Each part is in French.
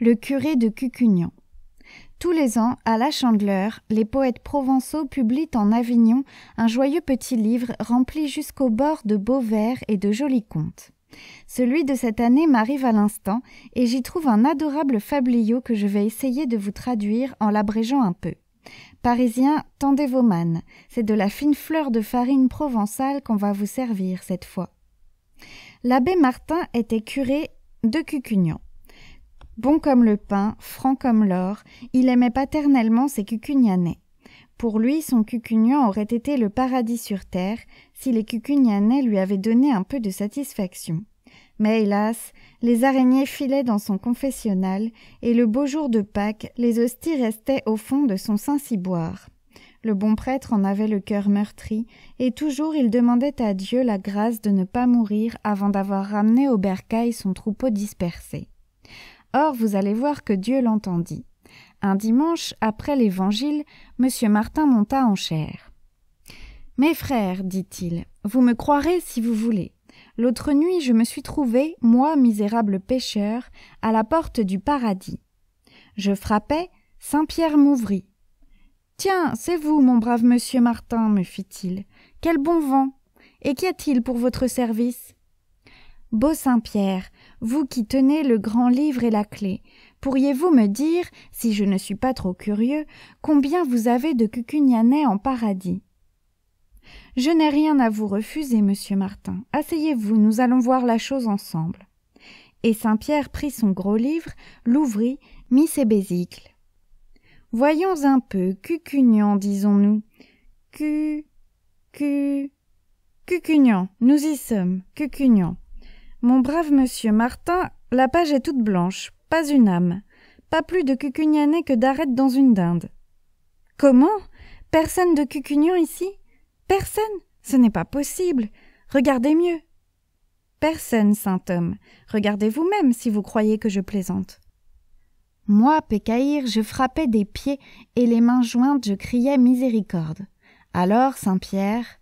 le curé de Cucugnan. Tous les ans, à La Chandeleur, les poètes provençaux publient en Avignon un joyeux petit livre rempli jusqu'au bord de beaux vers et de jolis contes. Celui de cette année m'arrive à l'instant, et j'y trouve un adorable fabliau que je vais essayer de vous traduire en l'abrégeant un peu. Parisiens, tendez vos manes, c'est de la fine fleur de farine provençale qu'on va vous servir cette fois. L'abbé Martin était curé de Cucugnan. Bon comme le pain, franc comme l'or, il aimait paternellement ses cucugnanais. Pour lui, son cucugnan aurait été le paradis sur terre si les cucugnanais lui avaient donné un peu de satisfaction. Mais hélas, les araignées filaient dans son confessionnal, et le beau jour de Pâques, les hosties restaient au fond de son Saint-Ciboire. Le bon prêtre en avait le cœur meurtri, et toujours il demandait à Dieu la grâce de ne pas mourir avant d'avoir ramené au bercail son troupeau dispersé. Or, vous allez voir que Dieu l'entendit. Un dimanche, après l'Évangile, M. Martin monta en chair. Mes frères, dit-il, vous me croirez si vous voulez. L'autre nuit, je me suis trouvé, moi, misérable pécheur, à la porte du paradis. Je frappai, Saint Pierre m'ouvrit. Tiens, c'est vous, mon brave monsieur Martin, me fit il. Quel bon vent. Et qu'y a t il pour votre service? Beau Saint-Pierre, vous qui tenez le grand livre et la clé, pourriez-vous me dire, si je ne suis pas trop curieux, combien vous avez de cucugnanais en paradis Je n'ai rien à vous refuser, monsieur Martin. Asseyez-vous, nous allons voir la chose ensemble. Et Saint-Pierre prit son gros livre, l'ouvrit, mit ses bésicles. Voyons un peu, cucugnan, disons-nous. Cu. cu. Cucugnan, nous y sommes, Cucugnan. Mon brave monsieur Martin, la page est toute blanche, pas une âme, pas plus de cucugnanais que d'arêtes dans une dinde. Comment Personne de cucugnan ici Personne Ce n'est pas possible. Regardez mieux. Personne, saint homme. Regardez vous-même si vous croyez que je plaisante. Moi, Pécaïr, je frappais des pieds et les mains jointes, je criais miséricorde. Alors, Saint-Pierre,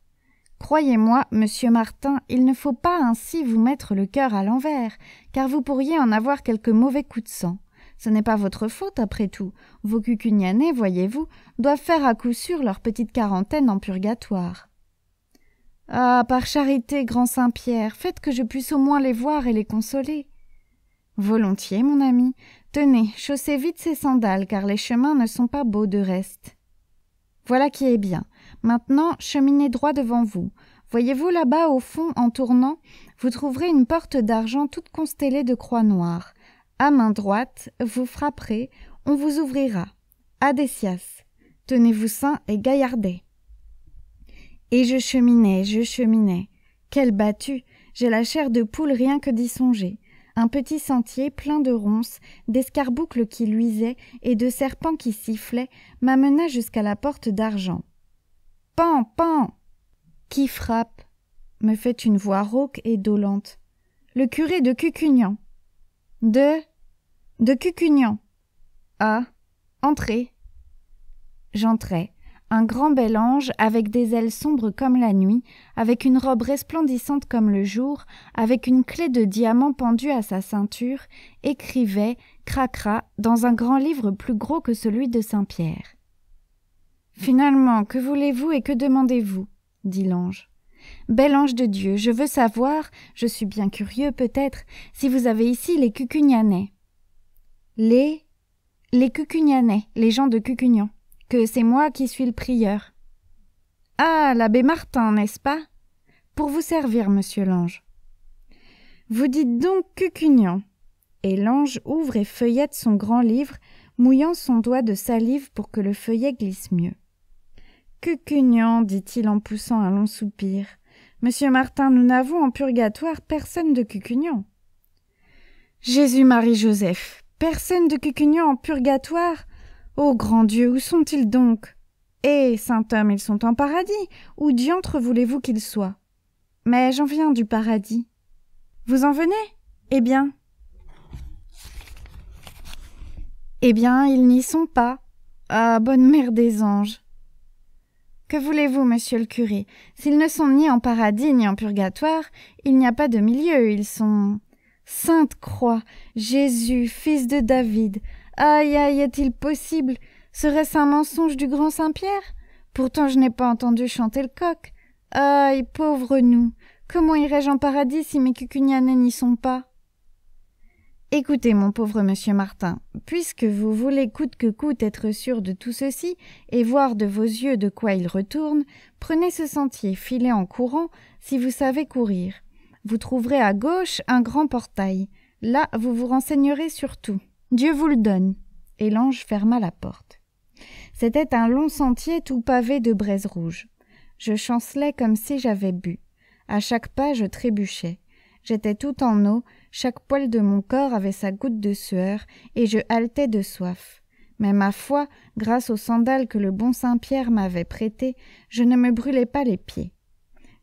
Croyez-moi, monsieur Martin, il ne faut pas ainsi vous mettre le cœur à l'envers, car vous pourriez en avoir quelques mauvais coups de sang. Ce n'est pas votre faute, après tout. Vos cucugnanais, voyez-vous, doivent faire à coup sûr leur petite quarantaine en purgatoire. Ah, par charité, grand Saint-Pierre, faites que je puisse au moins les voir et les consoler. Volontiers, mon ami. Tenez, chaussez vite ces sandales, car les chemins ne sont pas beaux de reste. Voilà qui est bien. Maintenant, cheminez droit devant vous. Voyez-vous là-bas au fond, en tournant, vous trouverez une porte d'argent toute constellée de croix noires. À main droite, vous frapperez, on vous ouvrira. Adécias. Tenez-vous sain et gaillardez. Et je cheminais, je cheminais. Quelle battue J'ai la chair de poule rien que d'y songer. Un petit sentier plein de ronces, d'escarboucles qui luisaient et de serpents qui sifflaient m'amena jusqu'à la porte d'argent. Pan, pan Qui frappe me fait une voix rauque et dolente. Le curé de Cucugnan. De De Cucugnan. Ah Entrez J'entrai. Un grand bel ange, avec des ailes sombres comme la nuit, avec une robe resplendissante comme le jour, avec une clé de diamant pendue à sa ceinture, écrivait, cracra, dans un grand livre plus gros que celui de Saint-Pierre. Finalement, que voulez-vous et que demandez-vous dit l'ange. Bel ange de Dieu, je veux savoir, je suis bien curieux peut-être, si vous avez ici les cucugnanais. »« Les Les cucugnanais, les gens de Cucugnan, que c'est moi qui suis le prieur. Ah, l'abbé Martin, n'est-ce pas Pour vous servir, monsieur l'ange. Vous dites donc Cucugnan. Et l'ange ouvre et feuillette son grand livre, mouillant son doigt de salive pour que le feuillet glisse mieux. Cucugnan, dit-il en poussant un long soupir. Monsieur Martin, nous n'avons en purgatoire personne de Cucugnan. Jésus-Marie-Joseph, personne de Cucugnan en purgatoire Ô oh, grand Dieu, où sont-ils donc Eh, saint homme, ils sont en paradis. Où diantre voulez-vous qu'ils soient Mais j'en viens du paradis. Vous en venez Eh bien. Eh bien, ils n'y sont pas. Ah, bonne mère des anges que voulez-vous, monsieur le curé S'ils ne sont ni en paradis ni en purgatoire, il n'y a pas de milieu, ils sont. Sainte Croix, Jésus, fils de David. Aïe, aïe, est-il possible Serait-ce un mensonge du grand Saint-Pierre Pourtant, je n'ai pas entendu chanter le coq. Aïe, pauvre nous Comment irais-je en paradis si mes cucugnanais n'y sont pas Écoutez, mon pauvre monsieur Martin, puisque vous voulez coûte que coûte être sûr de tout ceci, et voir de vos yeux de quoi il retourne, prenez ce sentier, filez en courant, si vous savez courir. Vous trouverez à gauche un grand portail. Là vous vous renseignerez sur tout. Dieu vous le donne. Et l'ange ferma la porte. C'était un long sentier tout pavé de braises rouges. Je chancelais comme si j'avais bu. À chaque pas je trébuchais. J'étais tout en eau, chaque poil de mon corps avait sa goutte de sueur, et je haletais de soif. Mais ma foi, grâce aux sandales que le bon Saint Pierre m'avait prêtées, je ne me brûlais pas les pieds.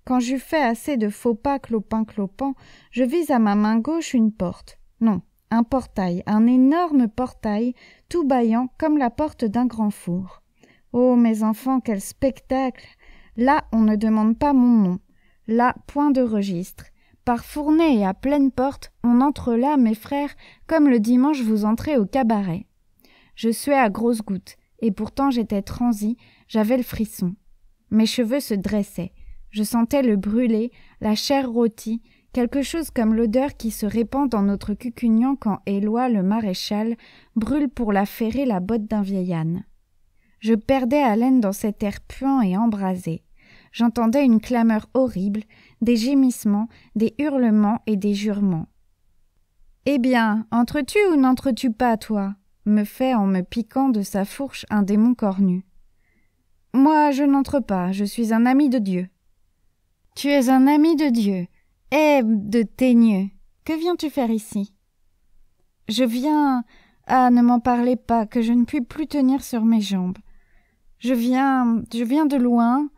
Quand j'eus fait assez de faux pas clopin clopant, je vis à ma main gauche une porte. Non, un portail, un énorme portail, tout baillant, comme la porte d'un grand four. Oh, mes enfants, quel spectacle! Là, on ne demande pas mon nom. Là, point de registre par fournée et à pleine porte, on entre là, mes frères, comme le dimanche vous entrez au cabaret. Je suais à grosses gouttes, et pourtant j'étais transi, j'avais le frisson. Mes cheveux se dressaient, je sentais le brûler, la chair rôtie, quelque chose comme l'odeur qui se répand dans notre cucugnan quand Éloi, le maréchal, brûle pour la ferrer la botte d'un vieil âne. Je perdais haleine dans cet air puant et embrasé j'entendais une clameur horrible, des gémissements, des hurlements et des jurements. Eh bien, entres-tu ou n'entres-tu pas, toi me fait en me piquant de sa fourche un démon cornu. Moi, je n'entre pas, je suis un ami de Dieu. Tu es un ami de Dieu. Eh, de teigneux, que viens-tu faire ici Je viens. Ah, ne m'en parlez pas, que je ne puis plus tenir sur mes jambes. Je viens. Je viens de loin,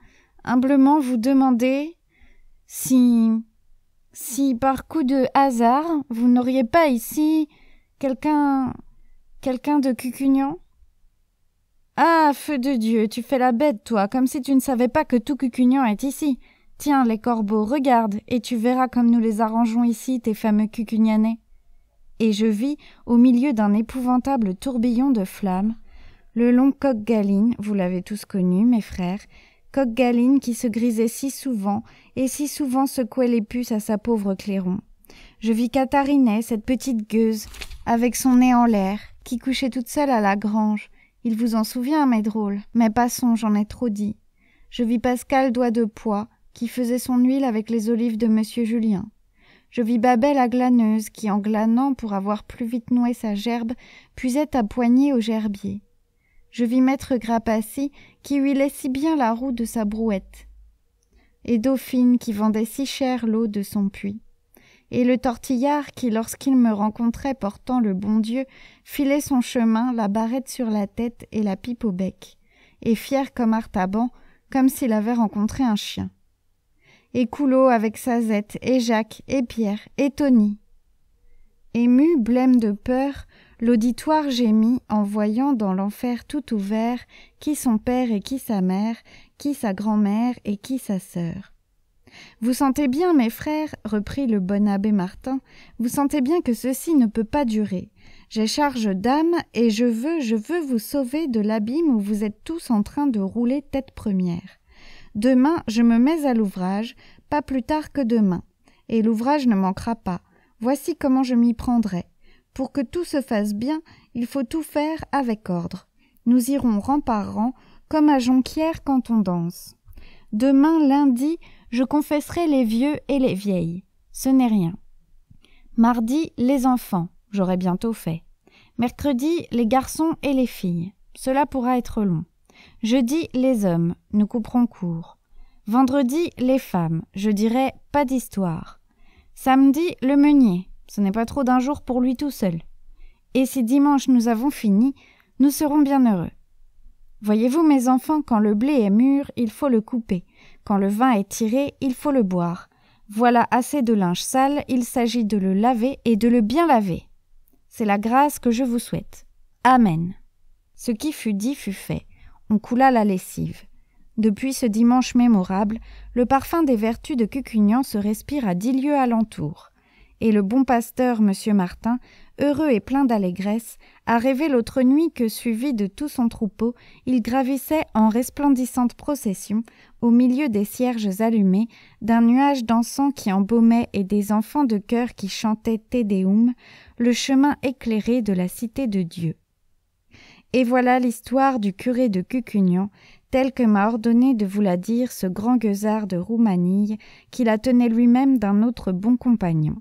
humblement vous demander si si par coup de hasard vous n'auriez pas ici quelqu'un quelqu'un de Cucugnan Ah, feu de Dieu, tu fais la bête, toi, comme si tu ne savais pas que tout Cucugnan est ici. Tiens, les corbeaux, regarde, et tu verras comme nous les arrangeons ici, tes fameux Cucugnanais. Et je vis, au milieu d'un épouvantable tourbillon de flammes, le long coq galine, vous l'avez tous connu, mes frères, Coq-Galine qui se grisait si souvent et si souvent secouait les puces à sa pauvre Clairon. Je vis Catarinet, cette petite gueuse, avec son nez en l'air, qui couchait toute seule à la grange. Il vous en souvient, mes drôles. Mais passons, j'en ai trop dit. Je vis Pascal Doigt de poids, qui faisait son huile avec les olives de Monsieur Julien. Je vis Babel la glaneuse, qui, en glanant pour avoir plus vite noué sa gerbe, puisait à poignée au gerbier je vis maître Grapassi qui huilait si bien la roue de sa brouette, et Dauphine qui vendait si cher l'eau de son puits, et le tortillard qui, lorsqu'il me rencontrait portant le bon Dieu, filait son chemin, la barrette sur la tête et la pipe au bec, et fier comme Artaban, comme s'il avait rencontré un chien. Et Coulot avec sa zette, et Jacques, et Pierre, et Tony. Ému, blême de peur, L'auditoire gémit en voyant dans l'enfer tout ouvert qui son père et qui sa mère, qui sa grand-mère et qui sa sœur. Vous sentez bien, mes frères, reprit le bon abbé Martin, vous sentez bien que ceci ne peut pas durer. J'ai charge d'âme et je veux, je veux vous sauver de l'abîme où vous êtes tous en train de rouler tête première. Demain, je me mets à l'ouvrage, pas plus tard que demain. Et l'ouvrage ne manquera pas. Voici comment je m'y prendrai. Pour que tout se fasse bien, il faut tout faire avec ordre. Nous irons rang par rang, comme à Jonquière quand on danse. Demain, lundi, je confesserai les vieux et les vieilles. Ce n'est rien. Mardi, les enfants. J'aurai bientôt fait. Mercredi, les garçons et les filles. Cela pourra être long. Jeudi, les hommes. Nous couperons court. Vendredi, les femmes. Je dirai pas d'histoire. Samedi, le meunier. Ce n'est pas trop d'un jour pour lui tout seul. Et si dimanche nous avons fini, nous serons bien heureux. Voyez-vous, mes enfants, quand le blé est mûr, il faut le couper. Quand le vin est tiré, il faut le boire. Voilà assez de linge sale, il s'agit de le laver et de le bien laver. C'est la grâce que je vous souhaite. Amen. Ce qui fut dit fut fait. On coula la lessive. Depuis ce dimanche mémorable, le parfum des vertus de Cucugnan se respire à dix lieues alentour et le bon pasteur M. Martin, heureux et plein d'allégresse, a rêvé l'autre nuit que, suivi de tout son troupeau, il gravissait en resplendissante procession, au milieu des cierges allumés, d'un nuage d'encens qui embaumait et des enfants de chœur qui chantaient Te Deum, le chemin éclairé de la cité de Dieu. Et voilà l'histoire du curé de Cucugnan, telle que m'a ordonné de vous la dire ce grand gueusard de Roumanie, qui la tenait lui-même d'un autre bon compagnon.